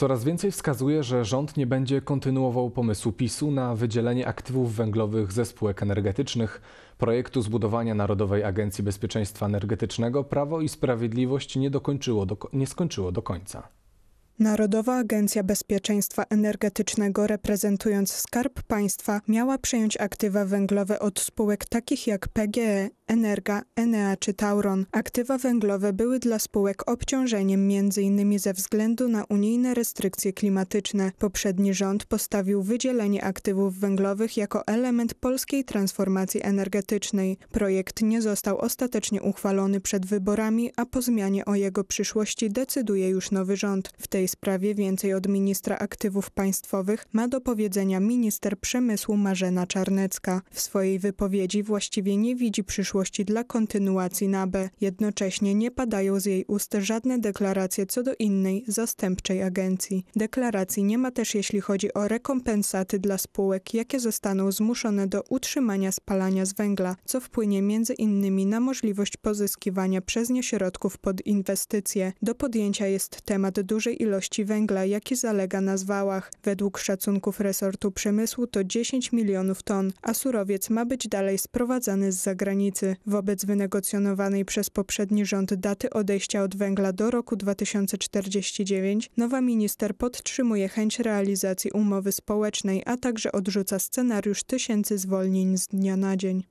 Coraz więcej wskazuje, że rząd nie będzie kontynuował pomysłu PiSu na wydzielenie aktywów węglowych ze spółek energetycznych. Projektu zbudowania Narodowej Agencji Bezpieczeństwa Energetycznego Prawo i Sprawiedliwość nie, dokończyło do, nie skończyło do końca. Narodowa Agencja Bezpieczeństwa Energetycznego, reprezentując Skarb Państwa, miała przejąć aktywa węglowe od spółek takich jak PGE, Energa, Enea czy Tauron. Aktywa węglowe były dla spółek obciążeniem m.in. ze względu na unijne restrykcje klimatyczne. Poprzedni rząd postawił wydzielenie aktywów węglowych jako element polskiej transformacji energetycznej. Projekt nie został ostatecznie uchwalony przed wyborami, a po zmianie o jego przyszłości decyduje już nowy rząd. W tej sprawie więcej od ministra aktywów państwowych ma do powiedzenia minister przemysłu Marzena Czarnecka. W swojej wypowiedzi właściwie nie widzi przyszłości dla kontynuacji NABE. Jednocześnie nie padają z jej ust żadne deklaracje co do innej, zastępczej agencji. Deklaracji nie ma też jeśli chodzi o rekompensaty dla spółek, jakie zostaną zmuszone do utrzymania spalania z węgla, co wpłynie między innymi na możliwość pozyskiwania przez nie środków pod inwestycje. Do podjęcia jest temat dużej ilości ilości węgla, jaki zalega na zwałach. Według szacunków resortu przemysłu to 10 milionów ton, a surowiec ma być dalej sprowadzany z zagranicy. Wobec wynegocjonowanej przez poprzedni rząd daty odejścia od węgla do roku 2049, nowa minister podtrzymuje chęć realizacji umowy społecznej, a także odrzuca scenariusz tysięcy zwolnień z dnia na dzień.